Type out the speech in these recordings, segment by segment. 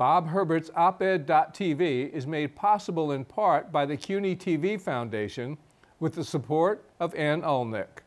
Bob Herbert's op-ed.tv is made possible in part by the CUNY TV Foundation with the support of Ann Ulnick.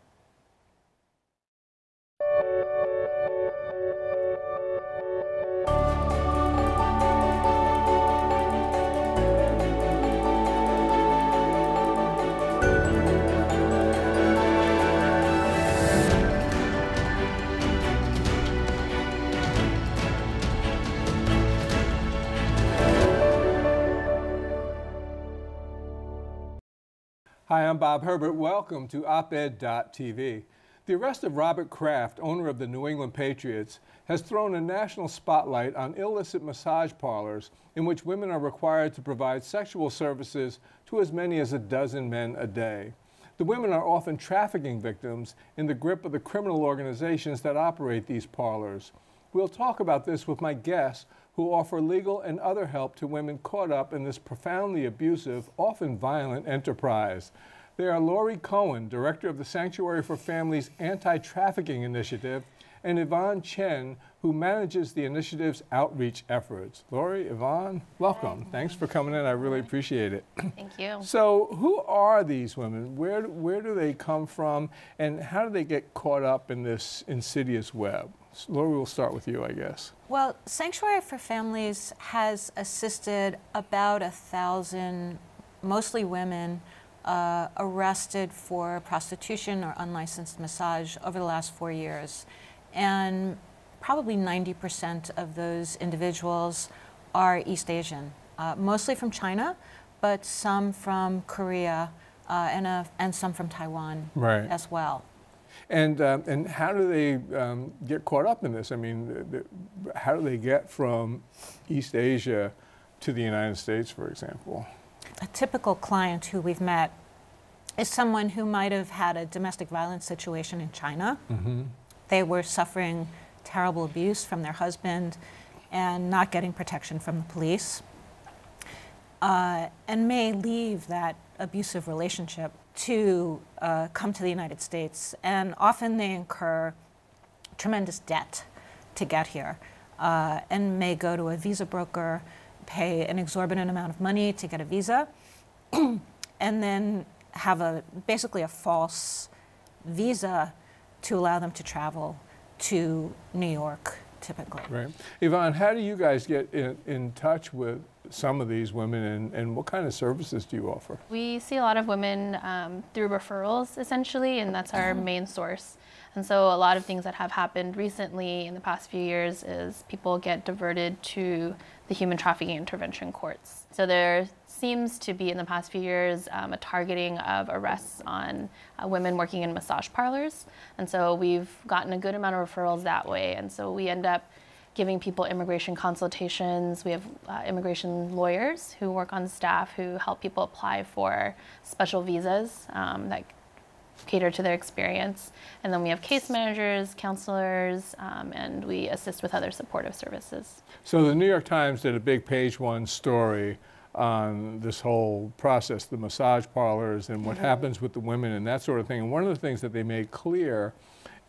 Hi, I'm Bob Herbert. Welcome to OpEd.tv. The arrest of Robert Kraft, owner of the New England Patriots, has thrown a national spotlight on illicit massage parlors in which women are required to provide sexual services to as many as a dozen men a day. The women are often trafficking victims in the grip of the criminal organizations that operate these parlors. We'll talk about this with my guest, who offer legal and other help to women caught up in this profoundly abusive, often violent enterprise. They are Lori Cohen, director of the Sanctuary for Families Anti Trafficking Initiative, and Yvonne Chen, who manages the initiative's outreach efforts. Lori, Yvonne, welcome. Hi. Thanks for coming in. I really appreciate it. Thank you. So, who are these women? Where, where do they come from? And how do they get caught up in this insidious web? So Lori, we'll start with you, I guess. Well, Sanctuary for Families has assisted about a thousand, mostly women, uh, arrested for prostitution or unlicensed massage over the last four years. And probably 90% of those individuals are East Asian, uh, mostly from China, but some from Korea uh, and, a, uh, and some from Taiwan right. as well. And, um, and how do they um, get caught up in this? I mean, the, the, how do they get from East Asia to the United States, for example? A typical client who we've met is someone who might have had a domestic violence situation in China. Mm-hmm. They were suffering terrible abuse from their husband and not getting protection from the police, uh, and may leave that abusive relationship to uh, come to the United States, and often they incur tremendous debt to get here uh, and may go to a visa broker, pay an exorbitant amount of money to get a visa, and then have a basically a false visa to allow them to travel to New York typically. Right. Yvonne, how do you guys get in, in touch with some of these women, and, and what kind of services do you offer? We see a lot of women um, through referrals, essentially, and that's our mm-hmm. main source. And so, a lot of things that have happened recently in the past few years is people get diverted to the human trafficking intervention courts. So, there seems to be in the past few years um, a targeting of arrests on uh, women working in massage parlors. And so, we've gotten a good amount of referrals that way. And so, we end up giving people immigration consultations. We have uh, immigration lawyers who work on staff who help people apply for special visas um, that cater to their experience. And then we have case managers, counselors, um, and we assist with other supportive services. So the New York Times did a big page one story on this whole process, the massage parlors and what mm -hmm. happens with the women and that sort of thing. And one of the things that they made clear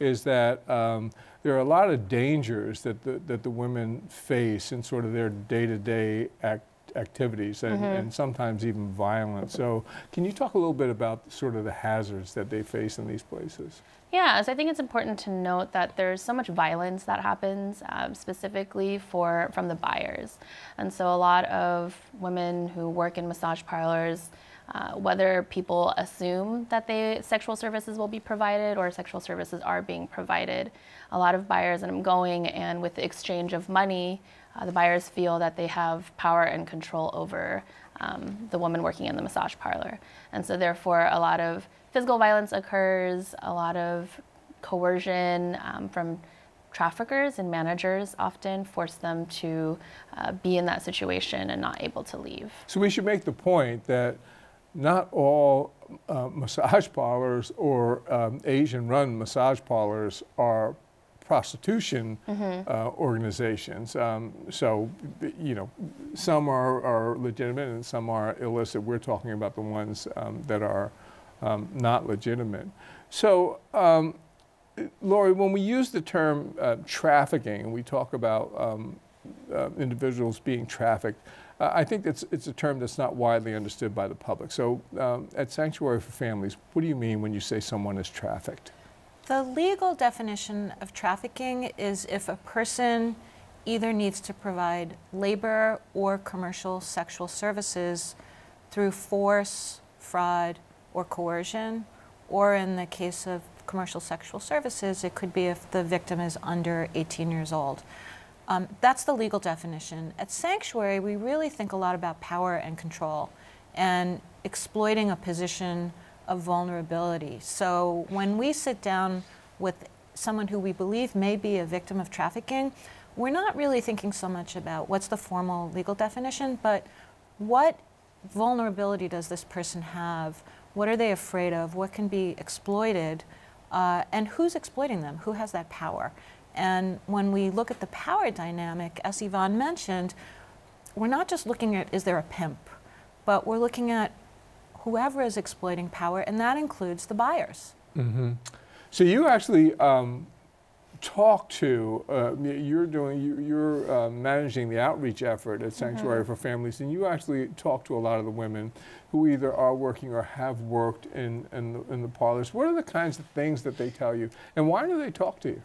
is that um, there are a lot of dangers that the, that the women face in sort of their day-to-day act activities and, mm -hmm. and, sometimes even violence. So can you talk a little bit about sort of the hazards that they face in these places? Yeah, so I think it's important to note that there's so much violence that happens um, specifically for from the buyers. And so a lot of women who work in massage parlors, uh, whether people assume that they, sexual services will be provided or sexual services are being provided. A lot of buyers, and I'm going, and with the exchange of money, uh, the buyers feel that they have power and control over um, the woman working in the massage parlor. And so, therefore, a lot of physical violence occurs, a lot of coercion um, from traffickers and managers often force them to uh, be in that situation and not able to leave. So we should make the point that not all uh, massage parlors or um, Asian run massage parlors are prostitution mm-hmm. uh, organizations. Um, so, you know, some are, are, legitimate and some are illicit. We're talking about the ones um, that are um, not legitimate. So, um, Lori, when we use the term uh, trafficking and we talk about um, uh, individuals being trafficked. Uh, I think it's, it's a term that's not widely understood by the public. So um, at Sanctuary for Families, what do you mean when you say someone is trafficked? The legal definition of trafficking is if a person either needs to provide labor or commercial sexual services through force, fraud, or coercion, or in the case of commercial sexual services, it could be if the victim is under 18 years old. Um, that's the legal definition. At sanctuary, we really think a lot about power and control and exploiting a position of vulnerability. So when we sit down with someone who we believe may be a victim of trafficking, we're not really thinking so much about what's the formal legal definition, but what vulnerability does this person have? What are they afraid of? What can be exploited? Uh, and who's exploiting them? Who has that power? And when we look at the power dynamic, as Yvonne mentioned, we're not just looking at is there a pimp, but we're looking at whoever is exploiting power, and that includes the buyers. Mm -hmm. So you actually um, talk to, uh, you're doing, you're uh, managing the outreach effort at mm-hmm. Sanctuary mm -hmm. for Families, and you actually talk to a lot of the women who either are working or have worked in, in the, in the parlors. What are the kinds of things that they tell you, and why do they talk to you?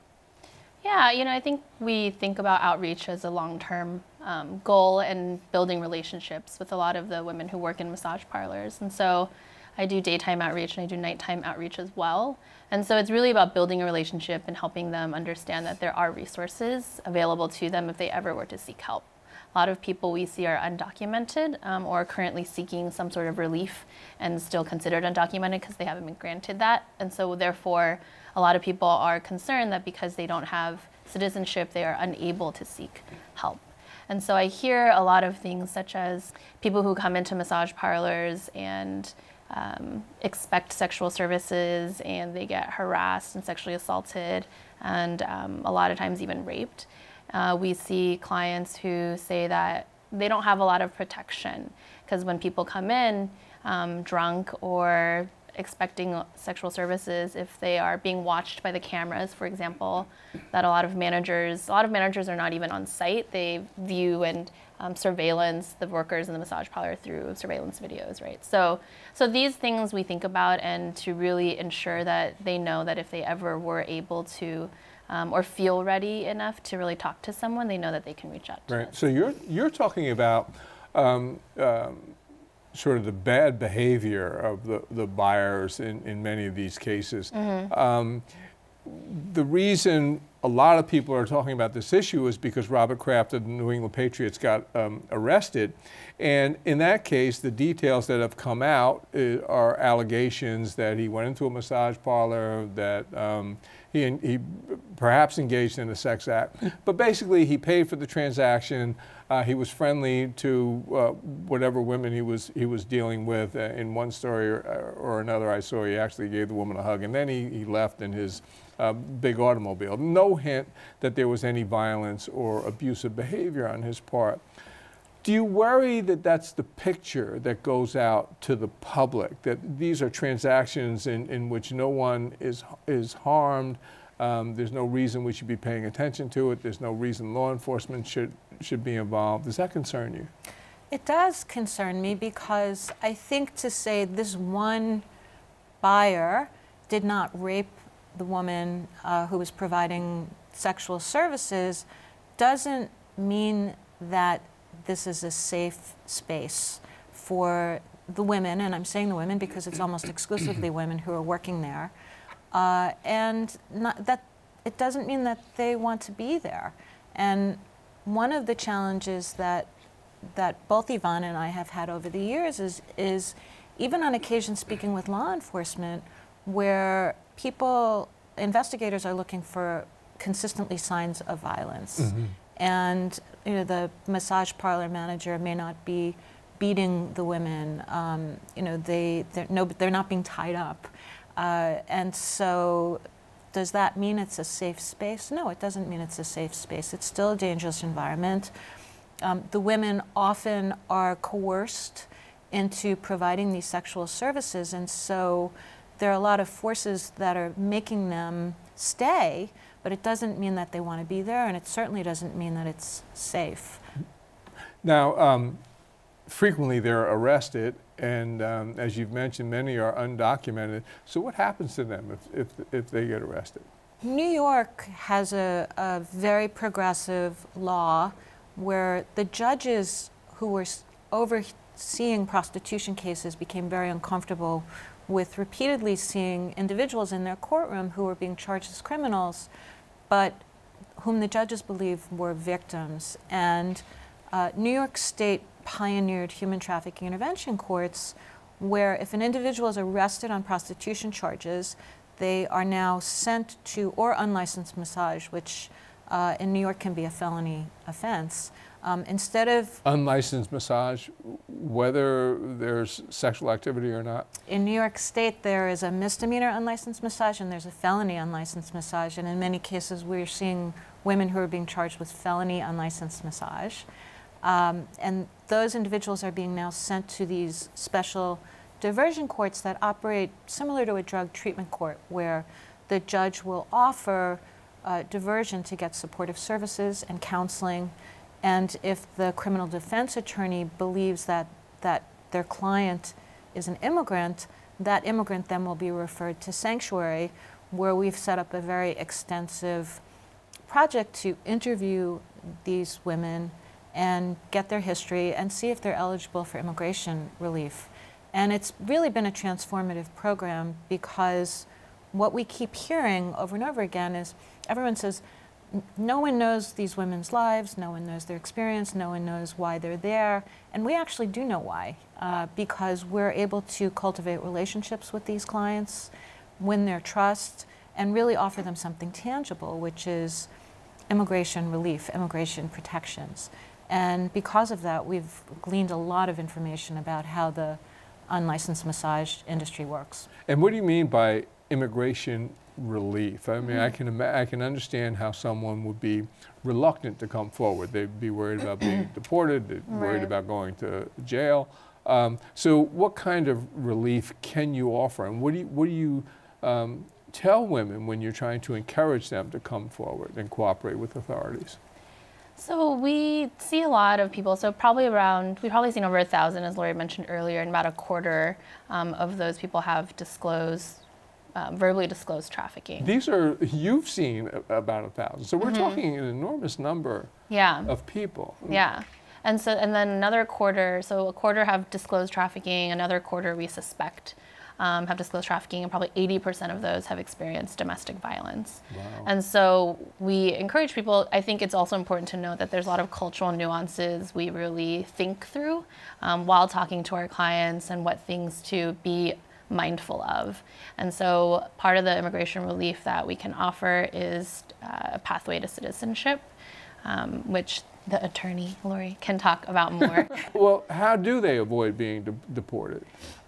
Yeah, you know, I think we think about outreach as a long term um, goal and building relationships with a lot of the women who work in massage parlors. And so I do daytime outreach and I do nighttime outreach as well. And so it's really about building a relationship and helping them understand that there are resources available to them if they ever were to seek help. A lot of people we see are undocumented um, or currently seeking some sort of relief and still considered undocumented because they haven't been granted that. And so, therefore, a lot of people are concerned that because they don't have citizenship, they are unable to seek help. And so I hear a lot of things such as people who come into massage parlors and um, expect sexual services and they get harassed and sexually assaulted and um, a lot of times even raped. Uh, we see clients who say that they don't have a lot of protection because when people come in um, drunk or expecting sexual services if they are being watched by the cameras for example that a lot of managers a lot of managers are not even on site they view and um, surveillance the workers in the massage parlor through surveillance videos right so so these things we think about and to really ensure that they know that if they ever were able to um, or feel ready enough to really talk to someone, they know that they can reach out to. Right. Us. So you're you're talking about um, um, sort of the bad behavior of the, the buyers in, in many of these cases. Mm-hmm. Um, the reason a lot of people are talking about this issue is because Robert Kraft of the New England Patriots got um, arrested. And in that case, the details that have come out uh, are allegations that he went into a massage parlor, that um, he, he perhaps engaged in a sex act. But basically, he paid for the transaction. Uh, he was friendly to uh, whatever women he was he was dealing with. Uh, in one story or, or, another, I saw he actually gave the woman a hug, and then he, he left in his uh, big automobile. No hint that there was any violence or abusive behavior on his part. Do you worry that that's the picture that goes out to the public, that these are transactions in, in which no one is, is harmed? Um, there's no reason we should be paying attention to it. There's no reason law enforcement should, should be involved. Does that concern you? It does concern me because I think to say this one buyer did not rape the woman uh, who was providing sexual services doesn't mean that this is a safe space for the women, and I'm saying the women because it's almost exclusively women who are working there, uh, and not, that it doesn't mean that they want to be there. And one of the challenges that that both Yvonne and I have had over the years is is even on occasion speaking with law enforcement, where people investigators are looking for consistently signs of violence, mm -hmm. and you know, the massage parlor manager may not be beating the women. Um, you know, they they're, no, they're not being tied up, uh, and so. Does that mean it's a safe space? No, it doesn't mean it's a safe space. It's still a dangerous environment. Um, the women often are coerced into providing these sexual services, and so there are a lot of forces that are making them stay but it doesn't mean that they want to be there, and it certainly doesn't mean that it's safe. Now, um, frequently they're arrested, and um, as you've mentioned, many are undocumented. So, what happens to them if, if, if they get arrested? New York has a, a very progressive law where the judges who were overseeing prostitution cases became very uncomfortable with repeatedly seeing individuals in their courtroom who were being charged as criminals, but whom the judges believed were victims. And uh, New York State pioneered human trafficking intervention courts, where if an individual is arrested on prostitution charges, they are now sent to or unlicensed massage, which uh, in New York can be a felony offense. Um, instead of unlicensed massage, whether there's sexual activity or not. In New York State, there is a misdemeanor unlicensed massage and there's a felony unlicensed massage, and in many cases, we're seeing women who are being charged with felony unlicensed massage, um, and those individuals are being now sent to these special diversion courts that operate similar to a drug treatment court, where the judge will offer uh, diversion to get supportive services and counseling and if the criminal defense attorney believes that, that their client is an immigrant, that immigrant then will be referred to sanctuary, where we've set up a very extensive project to interview these women and get their history and see if they're eligible for immigration relief. And it's really been a transformative program because what we keep hearing over and over again is everyone says, no one knows these women's lives, no one knows their experience, no one knows why they're there. And we actually do know why, uh, because we're able to cultivate relationships with these clients, win their trust, and really offer them something tangible, which is immigration relief, immigration protections. And because of that, we've gleaned a lot of information about how the unlicensed massage industry works. And what do you mean by immigration relief. I mean, I mm-hmm. can I can understand how someone would be reluctant to come forward. They'd be worried about being deported. They'd right. worried about going to jail. Um, so, what kind of relief can you offer, and what do you, what do you um, tell women when you're trying to encourage them to come forward and cooperate with authorities? So we see a lot of people. So probably around, we've probably seen over a thousand, as Lori mentioned earlier, and about a quarter um, of those people have disclosed uh, verbally disclosed trafficking. These are, you've seen about a thousand. So we're mm -hmm. talking an enormous number yeah. of people. Yeah. And so, and then another quarter, so a quarter have disclosed trafficking, another quarter we suspect um, have disclosed trafficking, and probably 80% of those have experienced domestic violence. Wow. And so we encourage people, I think it's also important to note that there's a lot of cultural nuances we really think through um, while talking to our clients and what things to be mindful of. And so part of the immigration relief that we can offer is uh, a pathway to citizenship, um, which the attorney, Lori, can talk about more. well, how do they avoid being de deported?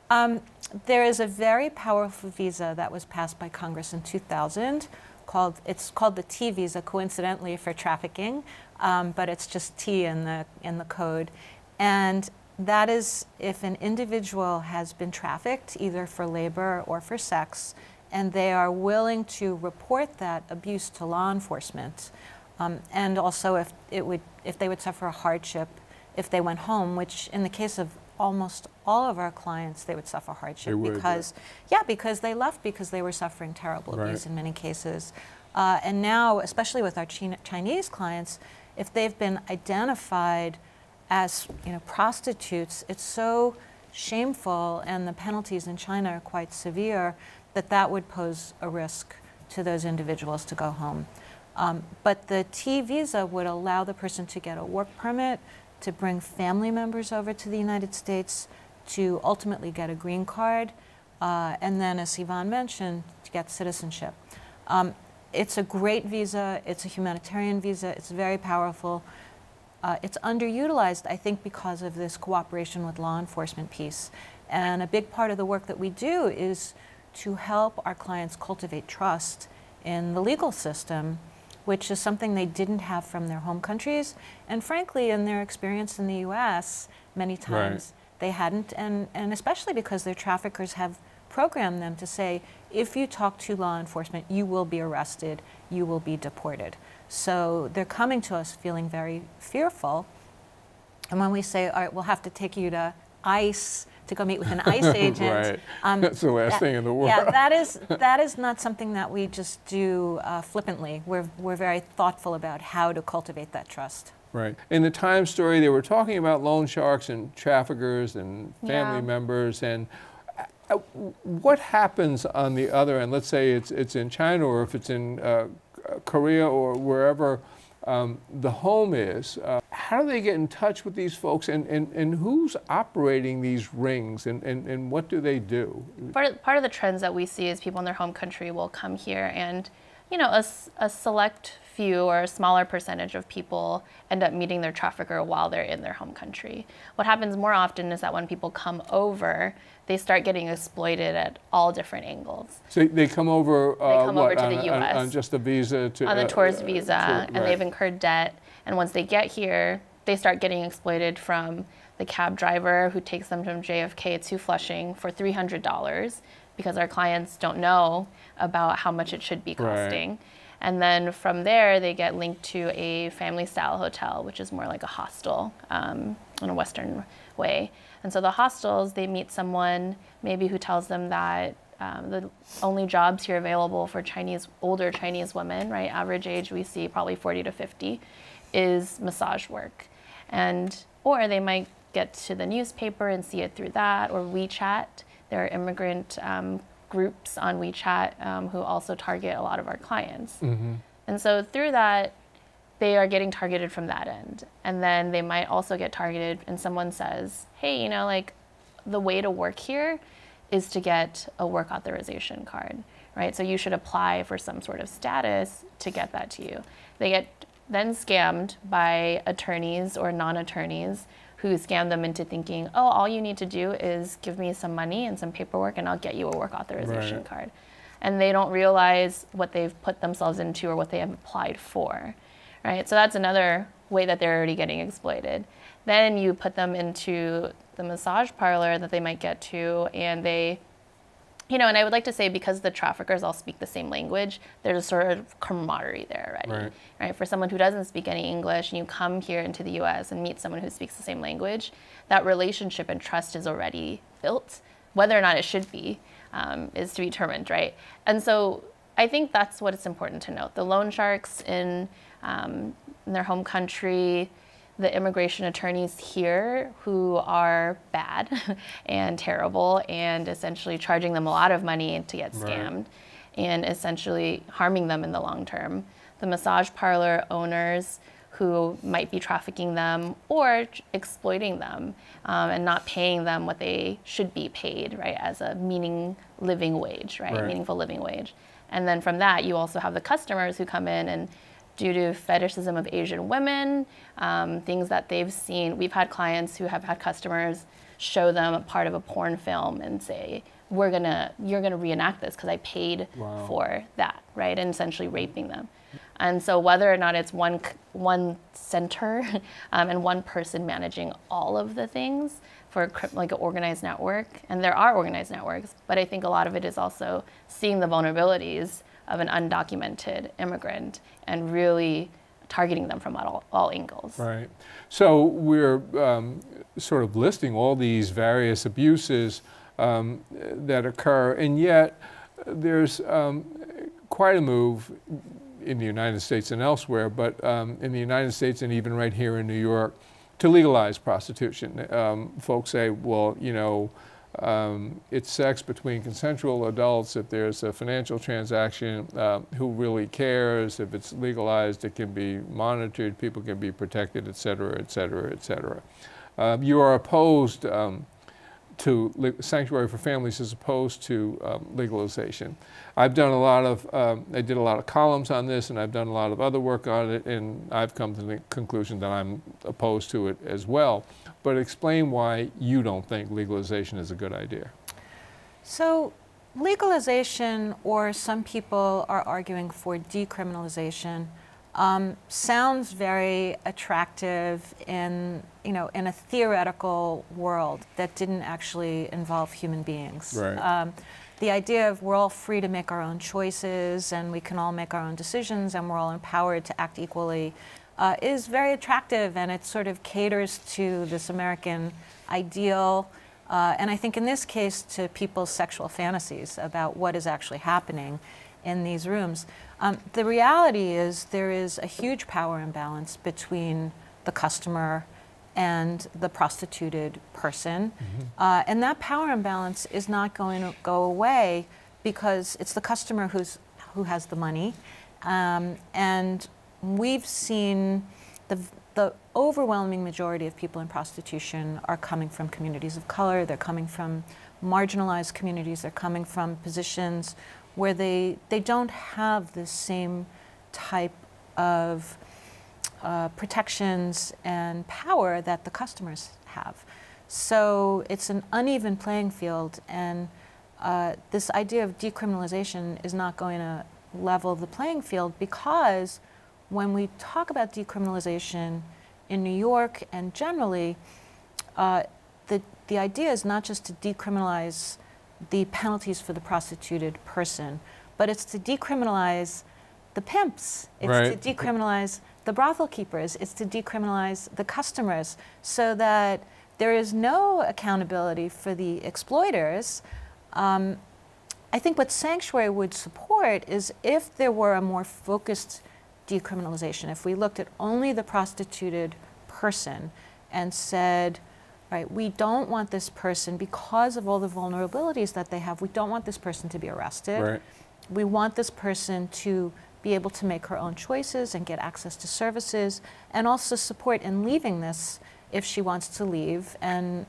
Um, there is a very powerful visa that was passed by Congress in 2000 called, it's called the T visa, coincidentally, for trafficking, um, but it's just T in the, in the code. And that is if an individual has been trafficked either for labor or for sex and they are willing to report that abuse to law enforcement um, and also if it would if they would suffer a hardship if they went home which in the case of almost all of our clients they would suffer hardship would, because yeah. yeah. because they left because they were suffering terrible right. abuse in many cases uh, and now especially with our chinese clients if they've been identified as you know, prostitutes, it's so shameful, and the penalties in China are quite severe, that that would pose a risk to those individuals to go home. Um, but the T visa would allow the person to get a work permit, to bring family members over to the United States, to ultimately get a green card, uh, and then, as Yvonne mentioned, to get citizenship. Um, it's a great visa, it's a humanitarian visa, it's very powerful. Uh, it's underutilized, I think, because of this cooperation with law enforcement piece. And a big part of the work that we do is to help our clients cultivate trust in the legal system, which is something they didn't have from their home countries. And frankly, in their experience in the US, many times right. they hadn't. And, and especially because their traffickers have programmed them to say, if you talk to law enforcement, you will be arrested, you will be deported. So they're coming to us feeling very fearful. And when we say, all right, we'll have to take you to ICE to go meet with an ICE agent. right. Um, That's the last that, thing in the world. yeah, that is, that is not something that we just do uh, flippantly. We're, we're very thoughtful about how to cultivate that trust. Right. In the Times story, they were talking about loan sharks and traffickers and family yeah. members and uh, what happens on the other end? Let's say it's it's in China or if it's in uh, Korea or wherever um, the home is. Uh, how do they get in touch with these folks and, and, and who's operating these rings and, and, and what do they do? Part of, part of the trends that we see is people in their home country will come here and, you know, a, a select few or a smaller percentage of people end up meeting their trafficker while they're in their home country. What happens more often is that when people come over, they start getting exploited at all different angles. So they come over. Uh, they come uh, what, over to on, the U.S. On, on, just a visa to on the uh, tourist uh, visa, to, right. and they've incurred debt. And once they get here, they start getting exploited from the cab driver who takes them from JFK to Flushing for three hundred dollars because our clients don't know about how much it should be costing. Right. And then from there, they get linked to a family style hotel, which is more like a hostel um, in a Western way. And so the hostels, they meet someone maybe who tells them that um, the only jobs here available for Chinese, older Chinese women, right, average age we see probably 40 to 50, is massage work. And, or they might get to the newspaper and see it through that, or WeChat. There are immigrant um, groups on WeChat um, who also target a lot of our clients. Mm -hmm. And so through that, they are getting targeted from that end. And then they might also get targeted, and someone says, hey, you know, like the way to work here is to get a work authorization card, right? So you should apply for some sort of status to get that to you. They get then scammed by attorneys or non attorneys who scam them into thinking, oh, all you need to do is give me some money and some paperwork, and I'll get you a work authorization right. card. And they don't realize what they've put themselves into or what they have applied for right? So that's another way that they're already getting exploited. Then you put them into the massage parlor that they might get to, and they, you know, and I would like to say because the traffickers all speak the same language, there's a sort of camaraderie there already, right. right? For someone who doesn't speak any English and you come here into the U.S. and meet someone who speaks the same language, that relationship and trust is already built. Whether or not it should be um, is to be determined, right? And so I think that's what it's important to note. The loan sharks in um, in their home country, the immigration attorneys here who are bad and terrible and essentially charging them a lot of money to get scammed right. and essentially harming them in the long term. The massage parlor owners who might be trafficking them or exploiting them um, and not paying them what they should be paid, right, as a meaning living wage, right, right. meaningful living wage. And then from that, you also have the customers who come in and due to fetishism of Asian women, um, things that they've seen. We've had clients who have had customers show them a part of a porn film and say, we're gonna, you're gonna reenact this because I paid wow. for that, right? And essentially raping them. And so whether or not it's one, one center um, and one person managing all of the things for like an organized network, and there are organized networks, but I think a lot of it is also seeing the vulnerabilities of an undocumented immigrant and really targeting them from all, all angles. Right. So we're um, sort of listing all these various abuses um, that occur, and yet there's um, quite a move in the United States and elsewhere, but um, in the United States and even right here in New York to legalize prostitution. Um, folks say, well, you know, um, it's sex between consensual adults. If there's a financial transaction, uh, who really cares? If it's legalized, it can be monitored, people can be protected, et cetera, et cetera, et cetera. Um, you are opposed um, to sanctuary for families as opposed to um, legalization. I've done a lot of, um, I did a lot of columns on this and I've done a lot of other work on it and I've come to the conclusion that I'm opposed to it as well but explain why you don't think legalization is a good idea. So, legalization, or some people are arguing for decriminalization, um, sounds very attractive in you know in a theoretical world that didn't actually involve human beings. Right. Um, the idea of we're all free to make our own choices and we can all make our own decisions and we're all empowered to act equally uh, is very attractive and it sort of caters to this American ideal. Uh, and I think in this case, to people's sexual fantasies about what is actually happening in these rooms. Um, the reality is there is a huge power imbalance between the customer and the prostituted person. Mm -hmm. uh, and that power imbalance is not going to go away because it's the customer who's, who has the money. Um, and we've seen the, the overwhelming majority of people in prostitution are coming from communities of color, they're coming from marginalized communities, they're coming from positions where they, they don't have the same type of uh, protections and power that the customers have. So it's an uneven playing field, and uh, this idea of decriminalization is not going to level the playing field because when we talk about decriminalization in New York and generally, uh, the, the idea is not just to decriminalize the penalties for the prostituted person, but it's to decriminalize the pimps. It's right. to decriminalize the brothel keepers. It's to decriminalize the customers so that there is no accountability for the exploiters. Um, I think what Sanctuary would support is if there were a more focused decriminalization, if we looked at only the prostituted person and said, right, we don't want this person because of all the vulnerabilities that they have, we don't want this person to be arrested. Right. We want this person to be able to make her own choices and get access to services and also support in leaving this if she wants to leave. And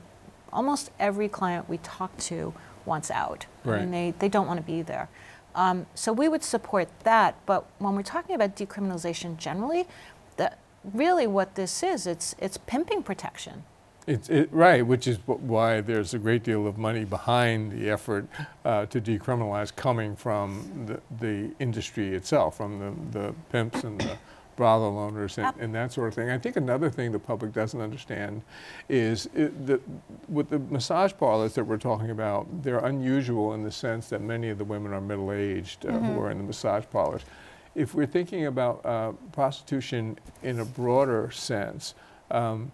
almost every client we talk to wants out. Right. I mean, they, they don't want to be there. Um, so we would support that. But when we're talking about decriminalization generally, that really what this is, it's, it's pimping protection. It's, it, right, which is why there's a great deal of money behind the effort uh, to decriminalize coming from the, the, industry itself, from the, the pimps and the brothel owners and, and, that sort of thing. I think another thing the public doesn't understand is it, the, with the massage parlors that we're talking about, they're unusual in the sense that many of the women are middle-aged uh, mm -hmm. who mm-hmm. are in the massage parlors. If we're thinking about uh, prostitution in a broader sense, um,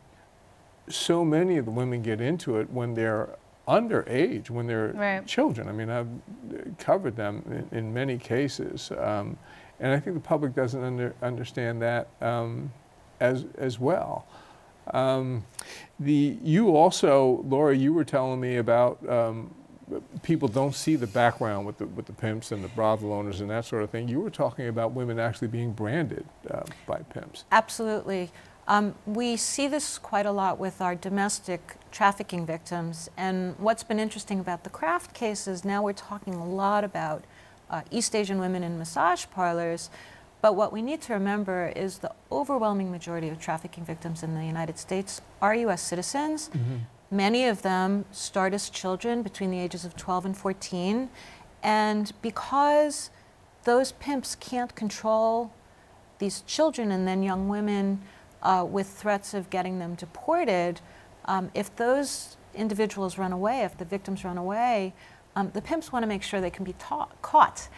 so many of the women get into it when they're underage when they're right. children. I mean, I've covered them in, in many cases, um, and I think the public doesn't under, understand that um, as as well. Um, the you also, Laura, you were telling me about. Um, people don't see the background with the with the pimps and the brothel owners and that sort of thing. You were talking about women actually being branded uh, by pimps. Absolutely. Um, we see this quite a lot with our domestic trafficking victims. And what's been interesting about the Kraft case is now we're talking a lot about uh, East Asian women in massage parlors. But what we need to remember is the overwhelming majority of trafficking victims in the United States are U.S. citizens. Mm -hmm. Many of them start as children between the ages of 12 and 14. And because those pimps can't control these children and then young women, uh, with threats of getting them deported, um, if those individuals run away, if the victims run away, um, the pimps want to make sure they can be caught.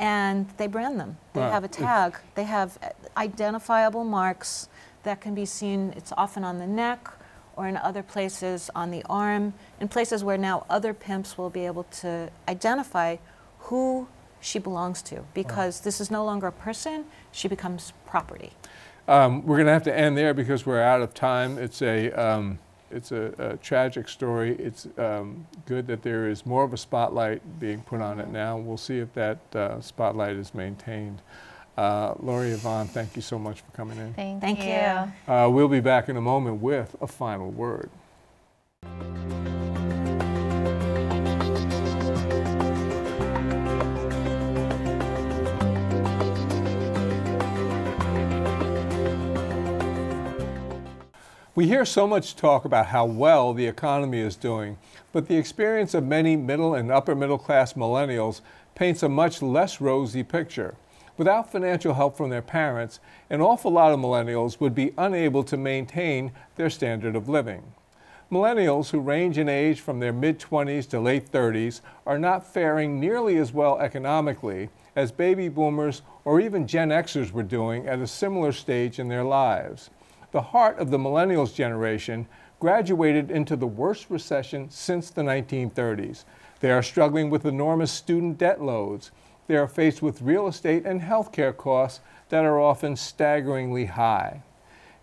And they brand them. They wow. have a tag. They have uh, identifiable marks that can be seen. It's often on the neck or in other places on the arm, in places where now other pimps will be able to identify who she belongs to because wow. this is no longer a person, she becomes property. Um, we're going to have to end there because we're out of time. It's a um, it's a, a, tragic story. It's um, good that there is more of a spotlight being put on it now. We'll see if that uh, spotlight is maintained. Uh, Laurie Yvonne, thank you so much for coming in. Thank, thank you. you. Uh, we'll be back in a moment with a final word. We hear so much talk about how well the economy is doing, but the experience of many middle and upper middle class millennials paints a much less rosy picture. Without financial help from their parents, an awful lot of millennials would be unable to maintain their standard of living. Millennials who range in age from their mid 20s to late 30s are not faring nearly as well economically as baby boomers or even Gen Xers were doing at a similar stage in their lives the heart of the millennials generation, graduated into the worst recession since the 1930s. They are struggling with enormous student debt loads. They are faced with real estate and healthcare costs that are often staggeringly high.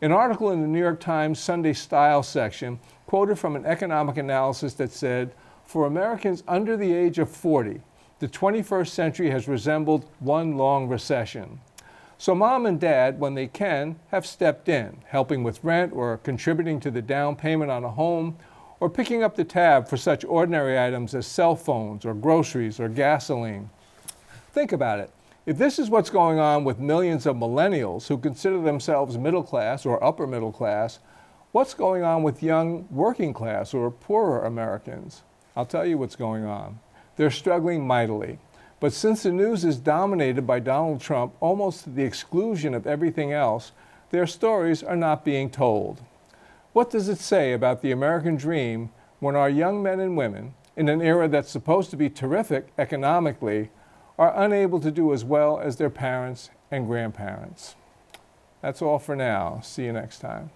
An article in the New York Times Sunday Style section quoted from an economic analysis that said, For Americans under the age of 40, the 21st century has resembled one long recession. So mom and dad, when they can, have stepped in, helping with rent or contributing to the down payment on a home or picking up the tab for such ordinary items as cell phones or groceries or gasoline. Think about it. If this is what's going on with millions of millennials who consider themselves middle class or upper middle class, what's going on with young working class or poorer Americans? I'll tell you what's going on. They're struggling mightily. But since the news is dominated by Donald Trump almost to the exclusion of everything else, their stories are not being told. What does it say about the American dream when our young men and women, in an era that's supposed to be terrific economically, are unable to do as well as their parents and grandparents? That's all for now. See you next time.